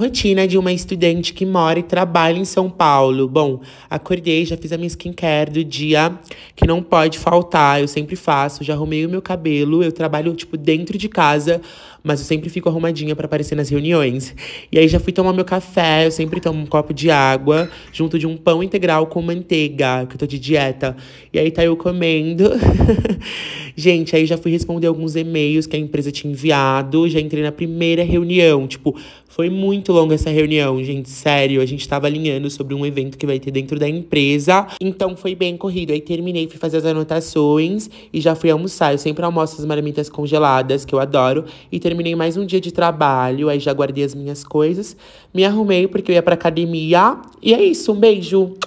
Rotina de uma estudante que mora e trabalha em São Paulo. Bom, acordei, já fiz a minha skincare do dia, que não pode faltar, eu sempre faço, já arrumei o meu cabelo, eu trabalho tipo dentro de casa, mas eu sempre fico arrumadinha para aparecer nas reuniões. E aí já fui tomar meu café, eu sempre tomo um copo de água junto de um pão integral com manteiga, que eu tô de dieta. E aí tá eu comendo. Gente, aí já fui responder alguns e-mails que a empresa tinha enviado, já entrei na primeira reunião, tipo, foi muito muito longa essa reunião, gente, sério. A gente tava alinhando sobre um evento que vai ter dentro da empresa. Então foi bem corrido. Aí terminei, fui fazer as anotações e já fui almoçar. Eu sempre almoço as marmitas congeladas, que eu adoro. E terminei mais um dia de trabalho. Aí já guardei as minhas coisas. Me arrumei porque eu ia pra academia. E é isso, um beijo!